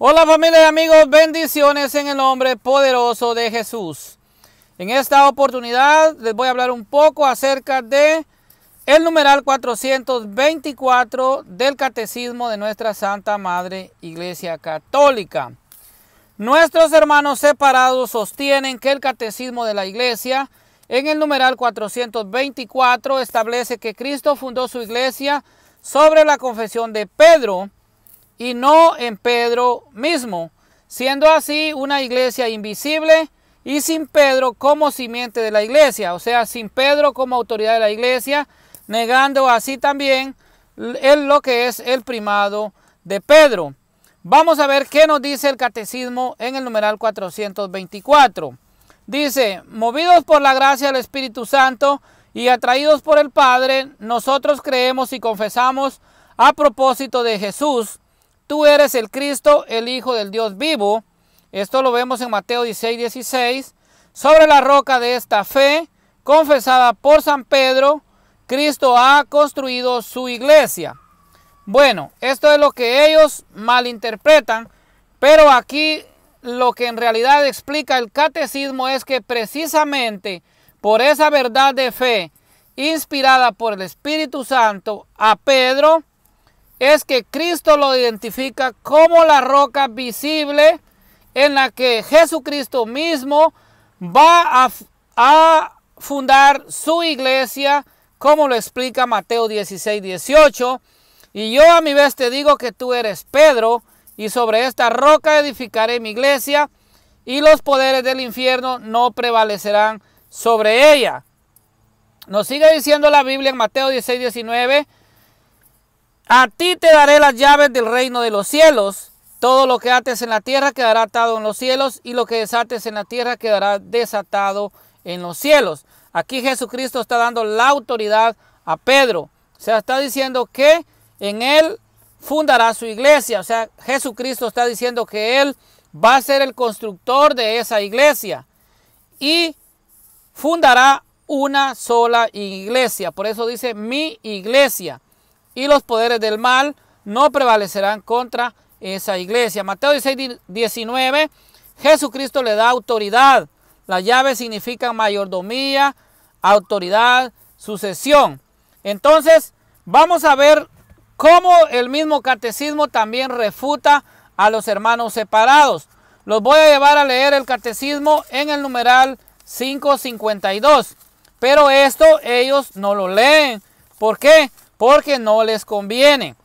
Hola familia y amigos, bendiciones en el nombre poderoso de Jesús. En esta oportunidad les voy a hablar un poco acerca de el numeral 424 del Catecismo de nuestra Santa Madre Iglesia Católica. Nuestros hermanos separados sostienen que el Catecismo de la Iglesia en el numeral 424 establece que Cristo fundó su iglesia sobre la confesión de Pedro y no en Pedro mismo, siendo así una iglesia invisible y sin Pedro como simiente de la iglesia, o sea, sin Pedro como autoridad de la iglesia, negando así también lo que es el primado de Pedro. Vamos a ver qué nos dice el catecismo en el numeral 424. Dice, movidos por la gracia del Espíritu Santo y atraídos por el Padre, nosotros creemos y confesamos a propósito de Jesús, tú eres el Cristo, el Hijo del Dios vivo. Esto lo vemos en Mateo 16, 16. Sobre la roca de esta fe, confesada por San Pedro, Cristo ha construido su iglesia. Bueno, esto es lo que ellos malinterpretan, pero aquí lo que en realidad explica el catecismo es que precisamente por esa verdad de fe, inspirada por el Espíritu Santo a Pedro, es que Cristo lo identifica como la roca visible en la que Jesucristo mismo va a, fundar su iglesia, como lo explica Mateo 16, 18. Y yo a mi vez te digo que tú eres Pedro, y sobre esta roca edificaré mi iglesia, y los poderes del infierno no prevalecerán sobre ella. Nos sigue diciendo la Biblia en Mateo 16, 19, a ti te daré las llaves del reino de los cielos. Todo lo que ates en la tierra quedará atado en los cielos y lo que desates en la tierra quedará desatado en los cielos. Aquí Jesucristo está dando la autoridad a Pedro. O sea, está diciendo que en él fundará su iglesia. O sea, Jesucristo está diciendo que él va a ser el constructor de esa iglesia y fundará una sola iglesia. Por eso dice mi iglesia y los poderes del mal no prevalecerán contra esa iglesia. Mateo 16, 19, Jesucristo le da autoridad. Las llaves significan mayordomía, autoridad, sucesión. Entonces, vamos a ver cómo el mismo catecismo también refuta a los hermanos separados. Los voy a llevar a leer el catecismo en el numeral 552. Pero esto ellos no lo leen. ¿Por qué? porque no les conviene.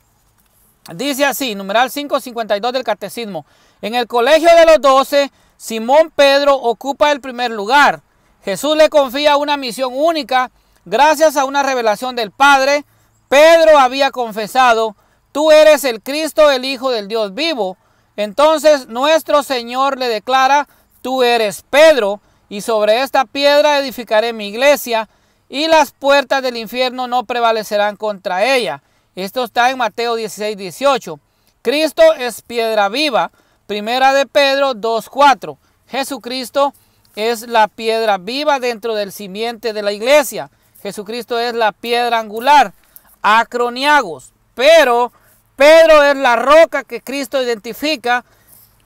Dice así, numeral 552 del Catecismo. En el colegio de los doce, Simón Pedro ocupa el primer lugar. Jesús le confía una misión única gracias a una revelación del Padre. Pedro había confesado, tú eres el Cristo, el Hijo del Dios vivo. Entonces nuestro Señor le declara, tú eres Pedro, y sobre esta piedra edificaré mi iglesia y las puertas del infierno no prevalecerán contra ella. Esto está en Mateo 16, 18. Cristo es piedra viva. Primera de Pedro 2.4. Jesucristo es la piedra viva dentro del simiente de la iglesia. Jesucristo es la piedra angular. Acroniagos. Pero Pedro es la roca que Cristo identifica.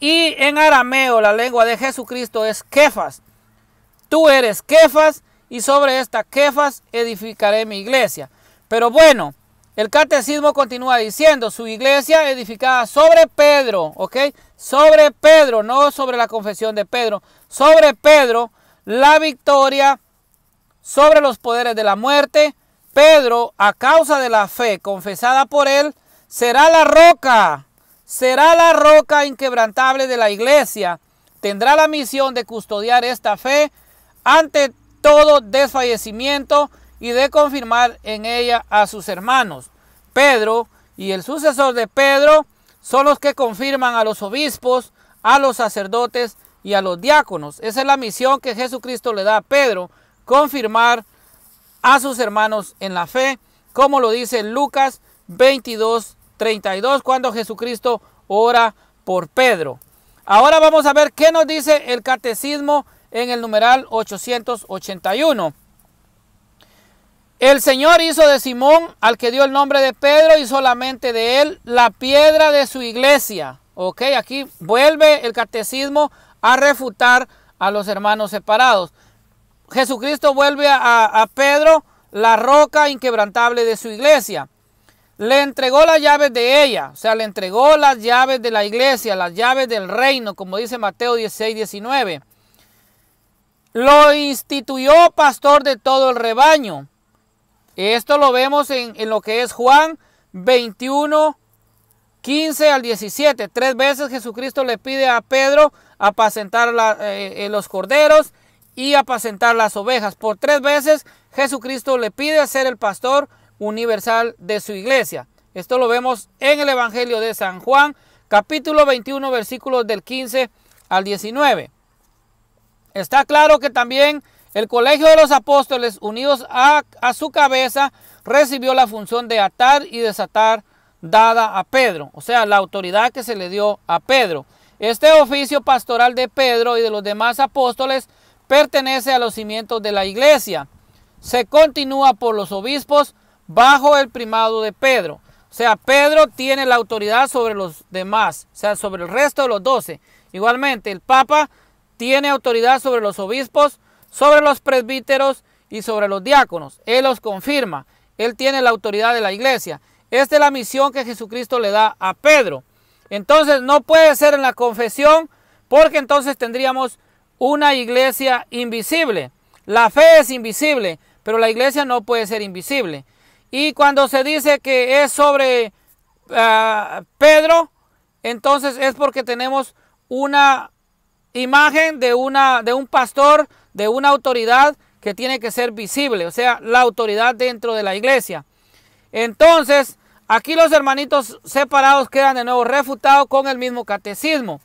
Y en arameo la lengua de Jesucristo es Kefas. Tú eres Kefas y sobre estas quefas edificaré mi iglesia. Pero bueno, el catecismo continúa diciendo, su iglesia edificada sobre Pedro, ¿ok? Sobre Pedro, no sobre la confesión de Pedro, sobre Pedro, la victoria sobre los poderes de la muerte. Pedro, a causa de la fe confesada por él, será la roca, será la roca inquebrantable de la iglesia. Tendrá la misión de custodiar esta fe ante todo desfallecimiento y de confirmar en ella a sus hermanos. Pedro y el sucesor de Pedro son los que confirman a los obispos, a los sacerdotes y a los diáconos. Esa es la misión que Jesucristo le da a Pedro, confirmar a sus hermanos en la fe, como lo dice Lucas 22, 32, cuando Jesucristo ora por Pedro. Ahora vamos a ver qué nos dice el catecismo en el numeral 881. El Señor hizo de Simón, al que dio el nombre de Pedro, y solamente de él, la piedra de su iglesia. Ok, aquí vuelve el catecismo a refutar a los hermanos separados. Jesucristo vuelve a, Pedro la roca inquebrantable de su iglesia. Le entregó las llaves de ella, o sea, le entregó las llaves de la iglesia, las llaves del reino, como dice Mateo 16, 19 lo instituyó pastor de todo el rebaño. Esto lo vemos en, lo que es Juan 21, 15 al 17. Tres veces Jesucristo le pide a Pedro apacentar eh, eh, los corderos y apacentar las ovejas. Por tres veces Jesucristo le pide ser el pastor universal de su iglesia. Esto lo vemos en el Evangelio de San Juan, capítulo 21, versículos del 15 al 19. Está claro que también el Colegio de los Apóstoles, unidos a, su cabeza, recibió la función de atar y desatar dada a Pedro, o sea, la autoridad que se le dio a Pedro. Este oficio pastoral de Pedro y de los demás apóstoles pertenece a los cimientos de la iglesia. Se continúa por los obispos bajo el primado de Pedro. O sea, Pedro tiene la autoridad sobre los demás, o sea, sobre el resto de los doce. Igualmente, el Papa tiene autoridad sobre los obispos, sobre los presbíteros y sobre los diáconos. Él los confirma. Él tiene la autoridad de la iglesia. Esta es la misión que Jesucristo le da a Pedro. Entonces no puede ser en la confesión porque entonces tendríamos una iglesia invisible. La fe es invisible, pero la iglesia no puede ser invisible. Y cuando se dice que es sobre ah, Pedro, entonces es porque tenemos una imagen de, una, de un pastor, de una autoridad que tiene que ser visible, o sea, la autoridad dentro de la iglesia. Entonces, aquí los hermanitos separados quedan de nuevo refutados con el mismo catecismo.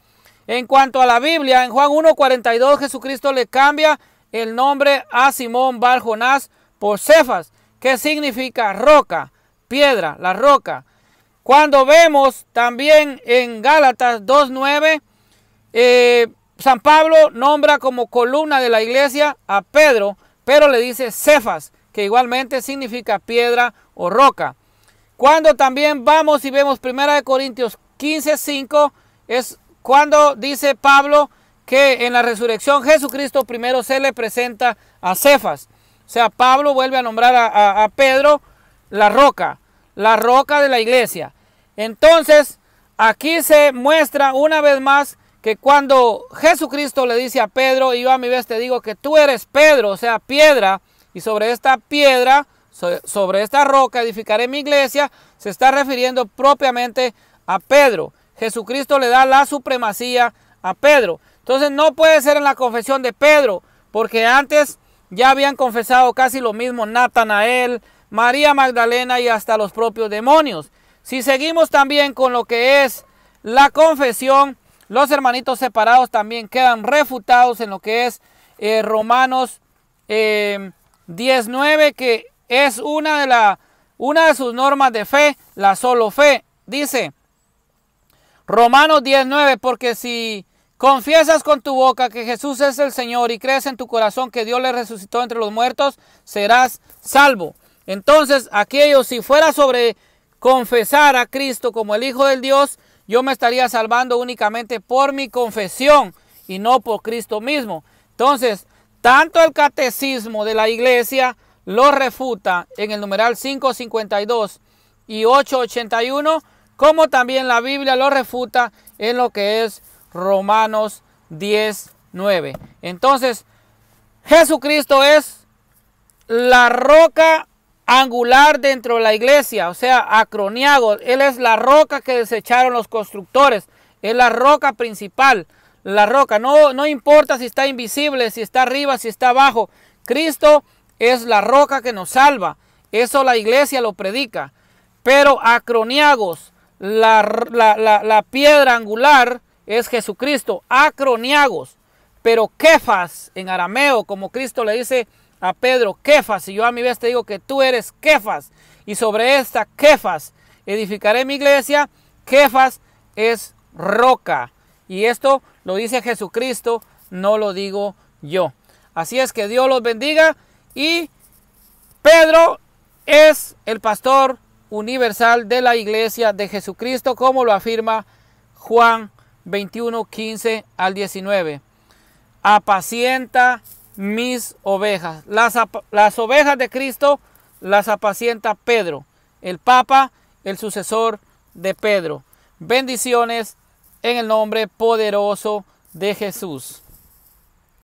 En cuanto a la Biblia, en Juan 1.42 Jesucristo le cambia el nombre a Simón Barjonás por Cefas, que significa roca, piedra, la roca. Cuando vemos también en Gálatas 2.9, eh, San Pablo nombra como columna de la iglesia a Pedro, pero le dice Cefas, que igualmente significa piedra o roca. Cuando también vamos y vemos 1 Corintios 15, 5, es cuando dice Pablo que en la resurrección Jesucristo primero se le presenta a Cefas. O sea, Pablo vuelve a nombrar a, a Pedro la roca, la roca de la iglesia. Entonces, aquí se muestra una vez más que cuando Jesucristo le dice a Pedro, y yo a mi vez te digo que tú eres Pedro, o sea, piedra, y sobre esta piedra, sobre esta roca edificaré mi iglesia, se está refiriendo propiamente a Pedro. Jesucristo le da la supremacía a Pedro. Entonces no puede ser en la confesión de Pedro, porque antes ya habían confesado casi lo mismo Natanael, María Magdalena y hasta los propios demonios. Si seguimos también con lo que es la confesión, los hermanitos separados también quedan refutados en lo que es eh, Romanos 19, eh, que es una de, una de sus normas de fe, la solo fe. Dice Romanos 19, porque si confiesas con tu boca que Jesús es el Señor y crees en tu corazón que Dios le resucitó entre los muertos, serás salvo. Entonces, aquello, si fuera sobre confesar a Cristo como el Hijo del Dios, yo me estaría salvando únicamente por mi confesión y no por Cristo mismo. Entonces, tanto el catecismo de la iglesia lo refuta en el numeral 552 y 881, como también la Biblia lo refuta en lo que es Romanos 19. Entonces, Jesucristo es la roca angular dentro de la iglesia, o sea, Acroniagos, Él es la roca que desecharon los constructores, es la roca principal, la roca. No, no importa si está invisible, si está arriba, si está abajo. Cristo es la roca que nos salva. Eso la iglesia lo predica. Pero acroniagos, la, la, la piedra angular es Jesucristo, acroniagos. Pero kefas en arameo, como Cristo le dice a Pedro, quefas. y yo a mi vez te digo que tú eres quefas y sobre esta Kefas edificaré mi iglesia, quefas es roca. Y esto lo dice Jesucristo, no lo digo yo. Así es que Dios los bendiga y Pedro es el pastor universal de la iglesia de Jesucristo, como lo afirma Juan 21, 15 al 19. Apacienta mis ovejas. Las, ovejas de Cristo las apacienta Pedro, el Papa, el sucesor de Pedro. Bendiciones en el nombre poderoso de Jesús.